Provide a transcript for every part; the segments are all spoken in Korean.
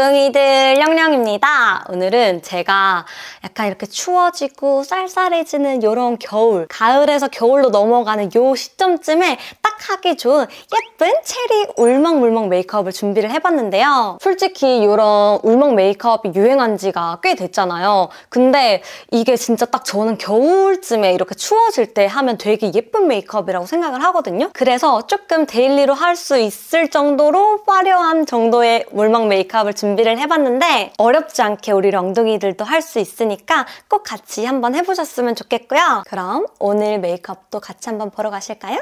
엉덩이들 냥냥입니다. 오늘은 제가 약간 이렇게 추워지고 쌀쌀해지는 이런 겨울, 가을에서 겨울로 넘어가는 요 시점쯤에 딱 시하기 좋은 예쁜 체리 울먹물먹 메이크업을 준비를 해봤는데요. 솔직히 이런 울먹 메이크업이 유행한 지가 꽤 됐잖아요. 근데 이게 진짜 딱 저는 겨울쯤에 이렇게 추워질 때 하면 되게 예쁜 메이크업이라고 생각을 하거든요. 그래서 조금 데일리로 할 수 있을 정도로 화려한 정도의 울먹 메이크업을 준비를 해봤는데 어렵지 않게 우리 엉둥이들도 할 수 있으니까 꼭 같이 한번 해보셨으면 좋겠고요. 그럼 오늘 메이크업도 같이 한번 보러 가실까요?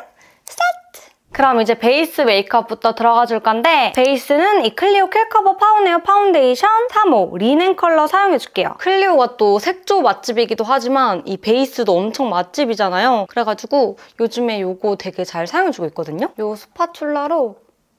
그럼 이제 베이스 메이크업부터 들어가 줄 건데 베이스는 이 클리오 킬커버 파운에어 파운데이션 3호 리넨 컬러 사용해줄게요. 클리오가 또 색조 맛집이기도 하지만 이 베이스도 엄청 맛집이잖아요. 그래가지고 요즘에 요거 되게 잘 사용해주고 있거든요. 요 스파츌라로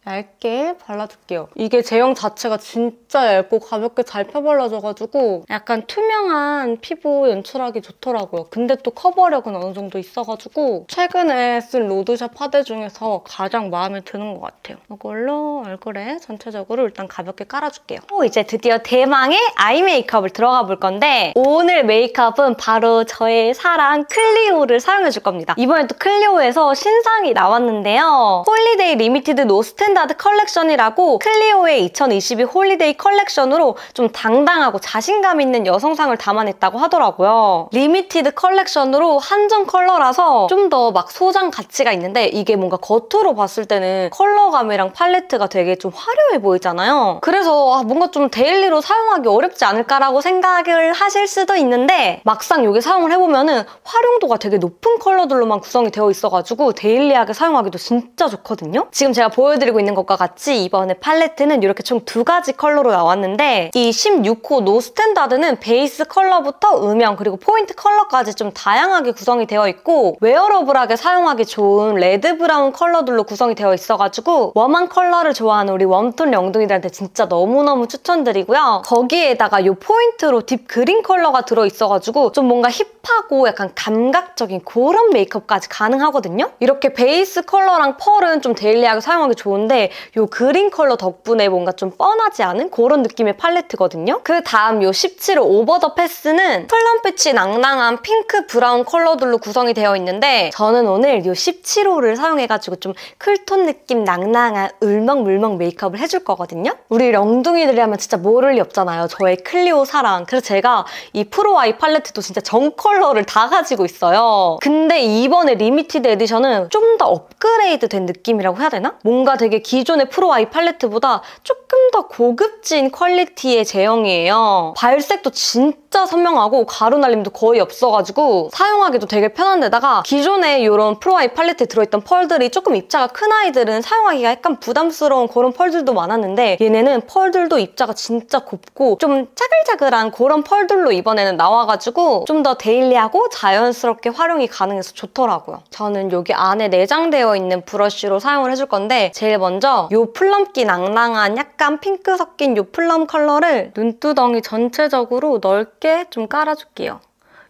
얇게 발라줄게요. 이게 제형 자체가 진짜 얇고 가볍게 잘 펴발라져가지고 약간 투명한 피부 연출하기 좋더라고요. 근데 또 커버력은 어느 정도 있어가지고 최근에 쓴 로드샵 파데 중에서 가장 마음에 드는 것 같아요. 이걸로 얼굴에 전체적으로 일단 가볍게 깔아줄게요. 오, 이제 드디어 대망의 아이 메이크업을 들어가 볼 건데 오늘 메이크업은 바로 저의 사랑 클리오를 사용해줄 겁니다. 이번에 또 클리오에서 신상이 나왔는데요. 홀리데이 리미티드 노스탠드 스탠 컬렉션이라고 클리오의 2022 홀리데이 컬렉션으로 좀 당당하고 자신감 있는 여성상을 담아냈다고 하더라고요. 리미티드 컬렉션으로 한정 컬러라서 좀 더 막 소장 가치가 있는데 이게 뭔가 겉으로 봤을 때는 컬러감이랑 팔레트가 되게 좀 화려해 보이잖아요. 그래서 아, 뭔가 좀 데일리로 사용하기 어렵지 않을까라고 생각을 하실 수도 있는데 막상 이게 사용을 해보면 은 활용도가 되게 높은 컬러들로만 구성이 되어 있어가지고 데일리하게 사용하기도 진짜 좋거든요. 지금 제가 보여드리고 있는 있는 것과 같이 이번에 팔레트는 이렇게 총 두 가지 컬러로 나왔는데 이 16호 노 스탠다드는 베이스 컬러부터 음영 그리고 포인트 컬러까지 좀 다양하게 구성이 되어 있고 웨어러블하게 사용하기 좋은 레드 브라운 컬러들로 구성이 되어 있어가지고 웜한 컬러를 좋아하는 우리 웜톤 영둥이들한테 진짜 너무너무 추천드리고요. 거기에다가 이 포인트로 딥 그린 컬러가 들어있어가지고 좀 뭔가 힙하고 약간 감각적인 그런 메이크업까지 가능하거든요. 이렇게 베이스 컬러랑 펄은 좀 데일리하게 사용하기 좋은데 건데 요 그린 컬러 덕분에 뭔가 좀 뻔하지 않은 그런 느낌의 팔레트거든요. 그 다음 이 17호 오버 더 패스는 플럼 빛이 낭낭한 핑크 브라운 컬러들로 구성이 되어 있는데 저는 오늘 이 17호를 사용해가지고 좀 쿨톤 느낌 낭낭한 울먹물먹 메이크업을 해줄 거거든요. 우리 렁둥이들이 하면 진짜 모를 리 없잖아요. 저의 클리오 사랑. 그래서 제가 이 프로아이 팔레트도 진짜 정 컬러를 다 가지고 있어요. 근데 이번에 리미티드 에디션은 좀 더 업그레이드 된 느낌이라고 해야 되나? 뭔가 되게 기존의 프로 아이 팔레트보다 조금 더 고급진 퀄리티의 제형이에요. 발색도 진짜 선명하고 가루 날림도 거의 없어가지고 사용하기도 되게 편한 데다가 기존에 이런 프로 아이 팔레트에 들어있던 펄들이 조금 입자가 큰 아이들은 사용하기가 약간 부담스러운 그런 펄들도 많았는데 얘네는 펄들도 입자가 진짜 곱고 좀 자글자글한 그런 펄들로 이번에는 나와가지고 좀 더 데일리하고 자연스럽게 활용이 가능해서 좋더라고요. 저는 여기 안에 내장되어 있는 브러쉬로 사용을 해줄 건데 제일 먼저 먼저 이 플럼기 낭낭한 약간 핑크 섞인 이 플럼 컬러를 눈두덩이 전체적으로 넓게 좀 깔아줄게요.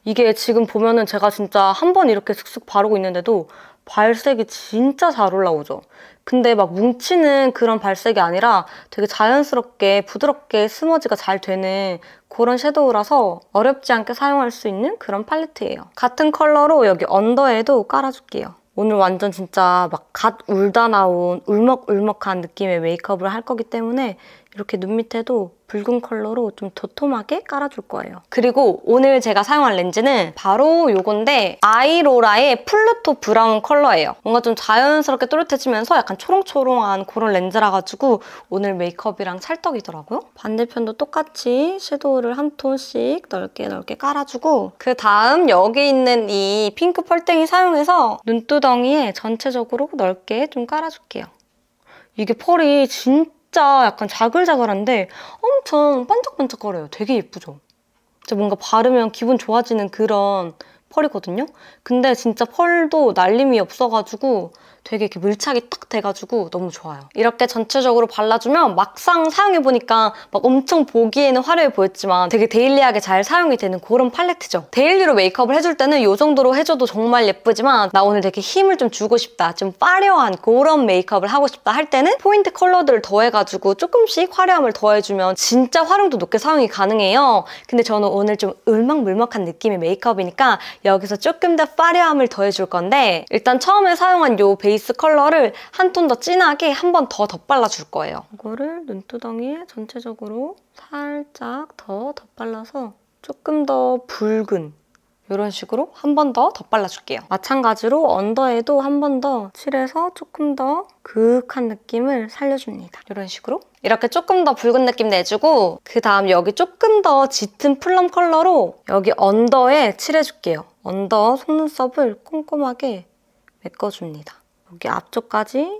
이게 지금 보면은 제가 진짜 한 번 이렇게 쓱쓱 바르고 있는데도 발색이 진짜 잘 올라오죠. 근데 막 뭉치는 그런 발색이 아니라 되게 자연스럽게 부드럽게 스머지가 잘 되는 그런 섀도우라서 어렵지 않게 사용할 수 있는 그런 팔레트예요. 같은 컬러로 여기 언더에도 깔아줄게요. 오늘 완전 진짜 막 갓 울다 나온 울먹울먹한 느낌의 메이크업을 할 거기 때문에 이렇게 눈 밑에도 붉은 컬러로 좀 도톰하게 깔아줄 거예요. 그리고 오늘 제가 사용할 렌즈는 바로 요건데 아이로라의 플루토 브라운 컬러예요. 뭔가 좀 자연스럽게 또렷해지면서 약간 초롱초롱한 그런 렌즈라 가지고 오늘 메이크업이랑 찰떡이더라고요. 반대편도 똑같이 섀도우를 한 톤씩 넓게 넓게 깔아주고 그 다음 여기 있는 이 핑크 펄땡이 사용해서 눈두덩이에 전체적으로 넓게 좀 깔아줄게요. 이게 펄이 진짜 진짜 약간 자글자글한데 엄청 반짝반짝거려요. 되게 예쁘죠? 진짜 뭔가 바르면 기분 좋아지는 그런 펄이거든요? 근데 진짜 펄도 날림이 없어가지고 되게 이렇게 물착이딱 돼가지고 너무 좋아요. 이렇게 전체적으로 발라주면 막상 사용해보니까 막 엄청 보기에는 화려해 보였지만 되게 데일리하게 잘 사용이 되는 그런 팔레트죠. 데일리로 메이크업을 해줄 때는 이 정도로 해줘도 정말 예쁘지만 나 오늘 되게 힘을 좀 주고 싶다. 좀 화려한 그런 메이크업을 하고 싶다 할 때는 포인트 컬러들을 더해가지고 조금씩 화려함을 더해주면 진짜 활용도 높게 사용이 가능해요. 근데 저는 오늘 좀 을막물막한 느낌의 메이크업이니까 여기서 조금 더 화려함을 더해줄 건데 일단 처음에 사용한 이 베이스 베이스 컬러를 한 톤 더 진하게 한 번 더 덧발라 줄 거예요. 이거를 눈두덩이에 전체적으로 살짝 더 덧발라서 조금 더 붉은 이런 식으로 한 번 더 덧발라 줄게요. 마찬가지로 언더에도 한 번 더 칠해서 조금 더 그윽한 느낌을 살려줍니다. 이런 식으로 이렇게 조금 더 붉은 느낌 내주고 그 다음 여기 조금 더 짙은 플럼 컬러로 여기 언더에 칠해줄게요. 언더 속눈썹을 꼼꼼하게 메꿔줍니다. 여기 앞쪽까지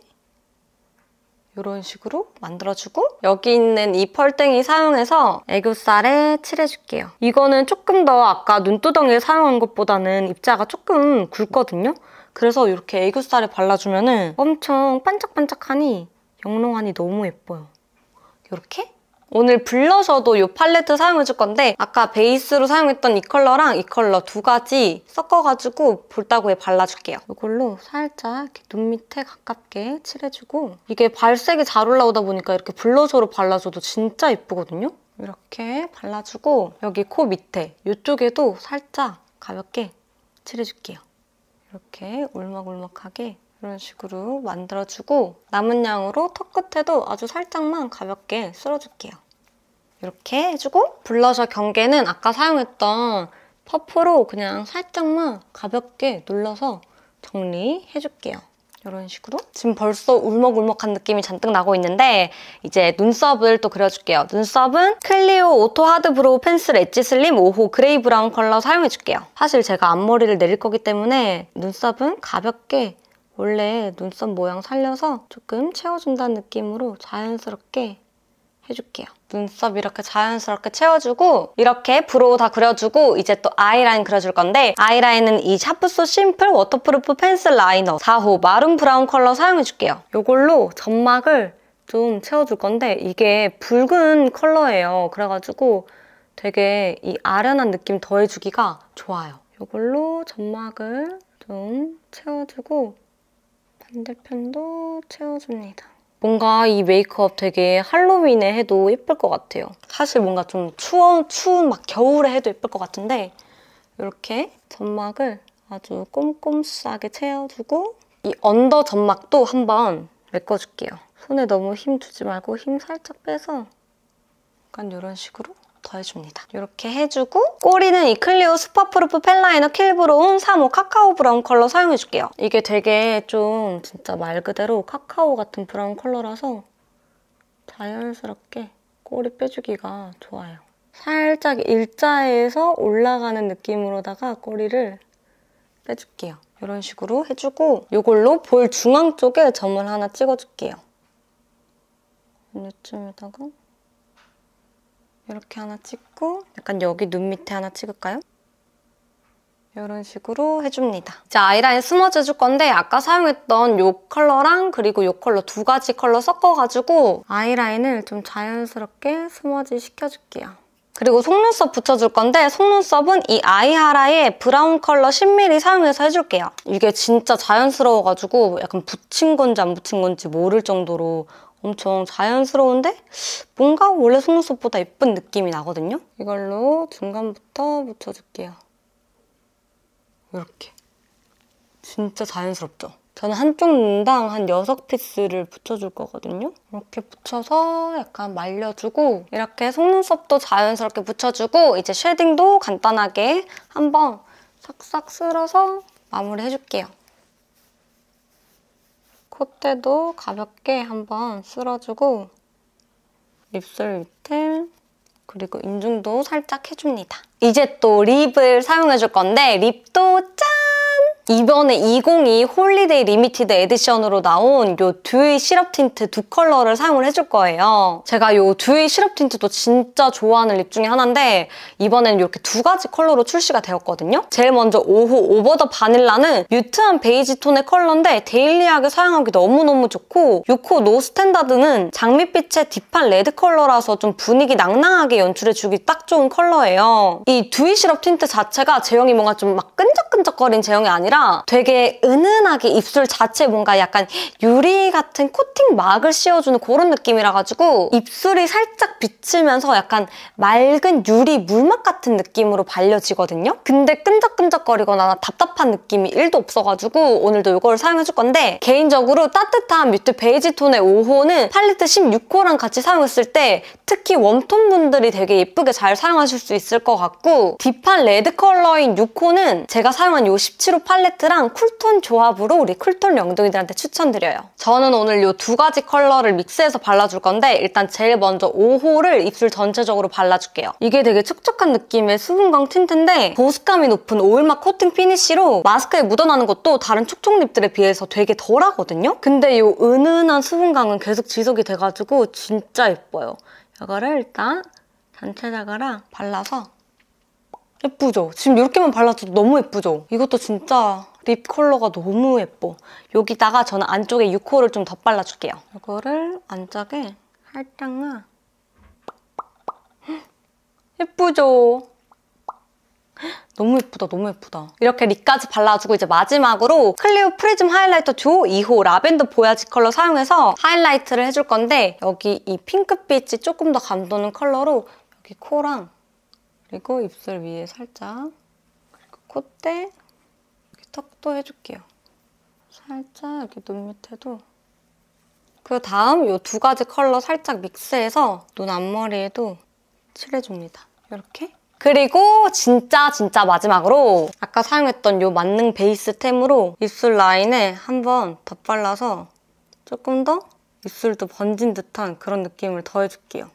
이런 식으로 만들어주고 여기 있는 이펄땡이 사용해서 애교살에 칠해줄게요. 이거는 조금 더 아까 눈두덩이에 사용한 것보다는 입자가 조금 굵거든요. 그래서 이렇게 애교살에 발라주면 은 엄청 반짝반짝하니 영롱하니 너무 예뻐요. 이렇게 오늘 블러셔도 이 팔레트 사용해줄 건데 아까 베이스로 사용했던 이 컬러랑 이 컬러 두 가지 섞어가지고 볼따구에 발라줄게요. 이걸로 살짝 눈 밑에 가깝게 칠해주고 이게 발색이 잘 올라오다 보니까 이렇게 블러셔로 발라줘도 진짜 예쁘거든요? 이렇게 발라주고 여기 코 밑에 이쪽에도 살짝 가볍게 칠해줄게요. 이렇게 울먹울먹하게 이런 식으로 만들어주고 남은 양으로 턱 끝에도 아주 살짝만 가볍게 쓸어줄게요. 이렇게 해주고 블러셔 경계는 아까 사용했던 퍼프로 그냥 살짝만 가볍게 눌러서 정리해줄게요. 이런 식으로 지금 벌써 울먹울먹한 느낌이 잔뜩 나고 있는데 이제 눈썹을 또 그려줄게요. 눈썹은 클리오 오토 하드 브로우 펜슬 엣지 슬림 5호 그레이 브라운 컬러 사용해줄게요. 사실 제가 앞머리를 내릴 거기 때문에 눈썹은 가볍게 원래 눈썹 모양 살려서 조금 채워준다는 느낌으로 자연스럽게 해줄게요. 눈썹 이렇게 자연스럽게 채워주고 이렇게 브로우 다 그려주고 이제 또 아이라인 그려줄 건데 아이라인은 이 샤프소 심플 워터프루프 펜슬 라이너 4호 마룬 브라운 컬러 사용해줄게요. 이걸로 점막을 좀 채워줄 건데 이게 붉은 컬러예요. 그래가지고 되게 이 아련한 느낌 더해주기가 좋아요. 이걸로 점막을 좀 채워주고 반대편도 채워줍니다. 뭔가 이 메이크업 되게 할로윈에 해도 예쁠 것 같아요. 사실 뭔가 좀 추운, 추운 막 겨울에 해도 예쁠 것 같은데 이렇게 점막을 아주 꼼꼼싸게 채워주고 이 언더 점막도 한번 메꿔줄게요. 손에 너무 힘 주지 말고 힘 살짝 빼서 약간 이런 식으로 더 해줍니다. 이렇게 해주고 꼬리는 이클리오 스퍼프루프 펠라이너 킬브로운 3호 카카오 브라운 컬러 사용해줄게요. 이게 되게 좀 진짜 말 그대로 카카오 같은 브라운 컬러라서 자연스럽게 꼬리 빼주기가 좋아요. 살짝 일자에서 올라가는 느낌으로다가 꼬리를 빼줄게요. 이런 식으로 해주고 이걸로 볼 중앙 쪽에 점을 하나 찍어줄게요. 이쯤에다가 이렇게 하나 찍고 약간 여기 눈 밑에 하나 찍을까요? 이런 식으로 해줍니다. 이제 아이라인 숨어지줄 건데 아까 사용했던 이 컬러랑 그리고 이 컬러 두 가지 컬러 섞어가지고 아이라인을 좀 자연스럽게 숨어지 시켜줄게요. 그리고 속눈썹 붙여줄 건데 속눈썹은 이 아이하라의 브라운 컬러 10mm 사용해서 해줄게요. 이게 진짜 자연스러워가지고 약간 붙인 건지 안 붙인 건지 모를 정도로 엄청 자연스러운데 뭔가 원래 속눈썹보다 예쁜 느낌이 나거든요. 이걸로 중간부터 붙여줄게요. 이렇게. 진짜 자연스럽죠? 저는 한쪽 눈당 한 6피스를 붙여줄 거거든요. 이렇게 붙여서 약간 말려주고 이렇게 속눈썹도 자연스럽게 붙여주고 이제 쉐딩도 간단하게 한번 싹싹 쓸어서 마무리해줄게요. 콧대도 가볍게 한번 쓸어주고 입술 밑에 그리고 인중도 살짝 해줍니다. 이제 또 립을 사용해줄 건데 립도 짠! 이번에 2 0 2 홀리데이 리미티드 에디션으로 나온 요 듀이 시럽 틴트 두 컬러를 사용을 해줄 거예요. 제가 요 듀이 시럽 틴트도 진짜 좋아하는 립 중에 하나인데 이번에는 이렇게 두 가지 컬러로 출시가 되었거든요. 제일 먼저 오호 오버 더 바닐라는 뮤트한 베이지 톤의 컬러인데 데일리하게 사용하기 너무너무 좋고 6호 노 스탠다드는 장밋빛의 딥한 레드 컬러라서 좀 분위기 낭낭하게 연출해주기 딱 좋은 컬러예요. 이 듀이 시럽 틴트 자체가 제형이 뭔가 좀 막 끈적끈적거린 제형이 아니라 아니라 되게 은은하게 입술 자체 뭔가 약간 유리 같은 코팅 막을 씌워주는 그런 느낌이라 가지고 입술이 살짝 비치면서 약간 맑은 유리 물막 같은 느낌으로 발려지거든요. 근데 끈적끈적거리거나 답답한 느낌이 1도 없어가지고 오늘도 이걸 사용해줄 건데 개인적으로 따뜻한 뮤트 베이지 톤의 5호는 팔레트 16호랑 같이 사용했을 때 특히 웜톤 분들이 되게 예쁘게 잘 사용하실 수 있을 것 같고 딥한 레드 컬러인 6호는 제가 사용한 이 17호 팔레트 팔레트랑 쿨톤 조합으로 우리 쿨톤 영둥이들한테 추천드려요. 저는 오늘 이 두 가지 컬러를 믹스해서 발라줄 건데 일단 제일 먼저 5호를 입술 전체적으로 발라줄게요. 이게 되게 촉촉한 느낌의 수분광 틴트인데 보습감이 높은 오일마 코팅 피니쉬로 마스크에 묻어나는 것도 다른 촉촉립들에 비해서 되게 덜하거든요? 근데 이 은은한 수분광은 계속 지속이 돼가지고 진짜 예뻐요. 이거를 일단 단체 자가랑 발라서 예쁘죠? 지금 이렇게만 발라도 줘 너무 예쁘죠? 이것도 진짜 립 컬러가 너무 예뻐. 여기다가 저는 안쪽에 6호를 좀 더발라줄게요 이거를 안쪽에 할당아 예쁘죠? 너무 예쁘다 너무 예쁘다 이렇게 립까지 발라주고 이제 마지막으로 클리오 프리즘 하이라이터 듀오 2호 라벤더 보야지 컬러 사용해서 하이라이트를 해줄 건데 여기 이 핑크빛이 조금 더 감도는 컬러로 여기 코랑 그리고 입술 위에 살짝 콧대 턱도 해줄게요. 살짝 이렇게 눈 밑에도 그 다음 이 두 가지 컬러 살짝 믹스해서 눈 앞머리에도 칠해줍니다. 이렇게 그리고 진짜 진짜 마지막으로 아까 사용했던 이 만능 베이스템으로 입술 라인에 한 번 덧발라서 조금 더 입술도 번진 듯한 그런 느낌을 더해줄게요.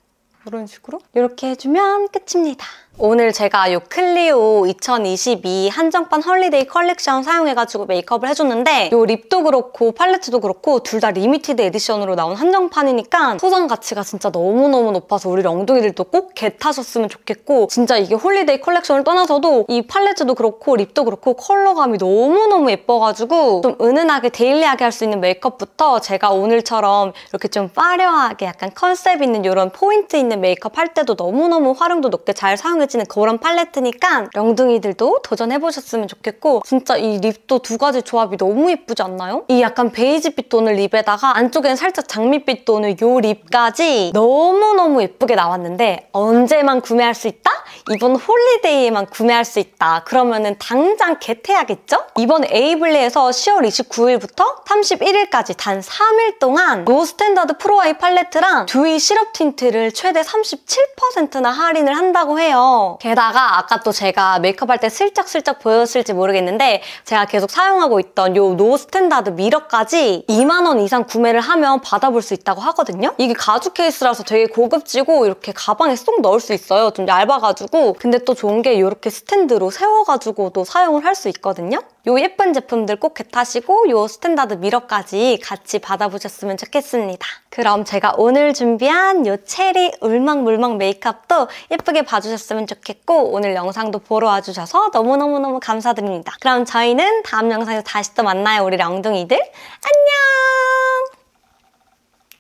이런 식으로 이렇게 해주면 끝입니다. 오늘 제가 이 클리오 2022 한정판 헐리데이 컬렉션 사용해가지고 메이크업을 해줬는데 이 립도 그렇고 팔레트도 그렇고 둘 다 리미티드 에디션으로 나온 한정판이니까 소장 가치가 진짜 너무너무 높아서 우리 엉둥이들도 꼭개타셨으면 좋겠고 진짜 이게 홀리데이 컬렉션을 떠나서도 이 팔레트도 그렇고 립도 그렇고 컬러감이 너무너무 예뻐가지고 좀 은은하게 데일리하게 할 수 있는 메이크업부터 제가 오늘처럼 이렇게 좀 화려하게 약간 컨셉 있는 이런 포인트 있는 있는 메이크업 할 때도 너무너무 활용도 높게 잘 사용해지는 그런 팔레트니까 영둥이들도 도전해보셨으면 좋겠고 진짜 이 립도 두 가지 조합이 너무 예쁘지 않나요? 이 약간 베이지빛 도는 립에다가 안쪽엔 살짝 장밋빛 도는 요 립까지 너무너무 예쁘게 나왔는데 언제만 구매할 수 있다? 이번 홀리데이에만 구매할 수 있다. 그러면은 당장 개태야겠죠? 이번 에이블리에서 10월 29일부터 31일까지 단 3일 동안 노 스탠다드 프로아이 팔레트랑 듀이 시럽 틴트를 최대 37%나 할인을 한다고 해요. 게다가 아까 또 제가 메이크업할 때 슬쩍슬쩍 보였을지 모르겠는데 제가 계속 사용하고 있던 요 노 스탠다드 미러까지 2만 원 이상 구매를 하면 받아볼 수 있다고 하거든요. 이게 가죽 케이스라서 되게 고급지고 이렇게 가방에 쏙 넣을 수 있어요. 좀 얇아가지고 근데 또 좋은 게 이렇게 스탠드로 세워가지고도 사용을 할 수 있거든요. 요 예쁜 제품들 꼭 겟하시고 요 스탠다드 미러까지 같이 받아보셨으면 좋겠습니다. 그럼 제가 오늘 준비한 요 체리 울망물망 메이크업도 예쁘게 봐주셨으면 좋겠고 오늘 영상도 보러 와주셔서 너무너무너무 감사드립니다. 그럼 저희는 다음 영상에서 다시 또 만나요 우리 랑둥이들 안녕!